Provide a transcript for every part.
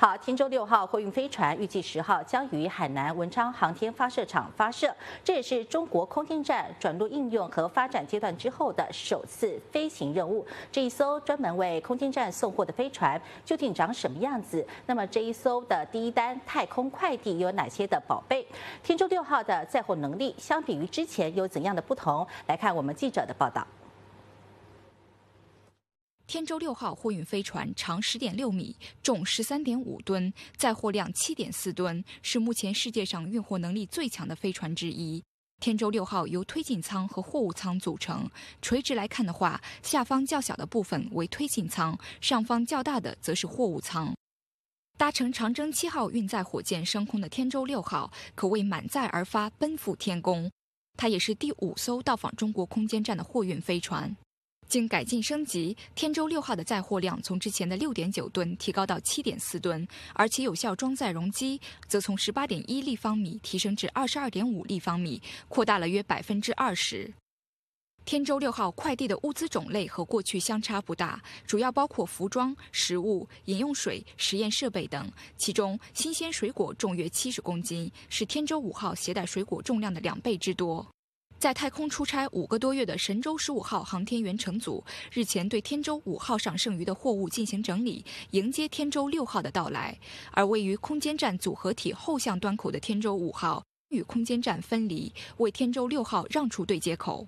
好，天舟六号货运飞船预计十号将于海南文昌航天发射场发射，这也是中国空间站转入应用和发展阶段之后的首次飞行任务。这一艘专门为空间站送货的飞船究竟长什么样子？那么这一艘的第一单太空快递有哪些的宝贝？天舟六号的载货能力相比于之前有怎样的不同？来看我们记者的报道。天舟六号货运飞船长十点六米，重十三点五吨，载货量七点四吨，是目前世界上运货能力最强的飞船之一。天舟六号由推进舱和货物舱组成。垂直来看的话，下方较小的部分为推进舱，上方较大的则是货物舱。搭乘长征七号运载火箭升空的天舟六号可谓满载而发，奔赴天宫。它也是第五艘到访中国空间站的货运飞船。经改进升级，天舟六号的载货量从之前的六点九吨提高到七点四吨，而其有效装载容积则从十八点一立方米提升至二十二点五立方米，扩大了约百分之二十。天舟六号快递的物资种类和过去相差不大，主要包括服装、食物、饮用水、实验设备等。其中，新鲜水果重约七十公斤，是天舟五号携带水果重量的两倍之多。在太空出差五个多月的神舟十五号航天员乘组日前对天舟五号上剩余的货物进行整理，迎接天舟六号的到来。而位于空间站组合体后向端口的天舟五号与空间站分离，为天舟六号让出对接口。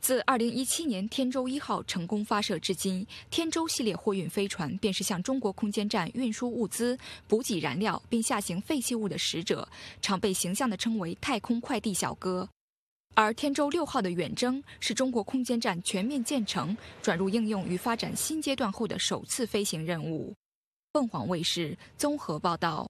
自2017年天舟一号成功发射至今，天舟系列货运飞船便是向中国空间站运输物资、补给燃料并下行废弃物的使者，常被形象地称为“太空快递小哥”。而天舟六号的远征是中国空间站全面建成、转入应用与发展新阶段后的首次飞行任务。凤凰卫视综合报道。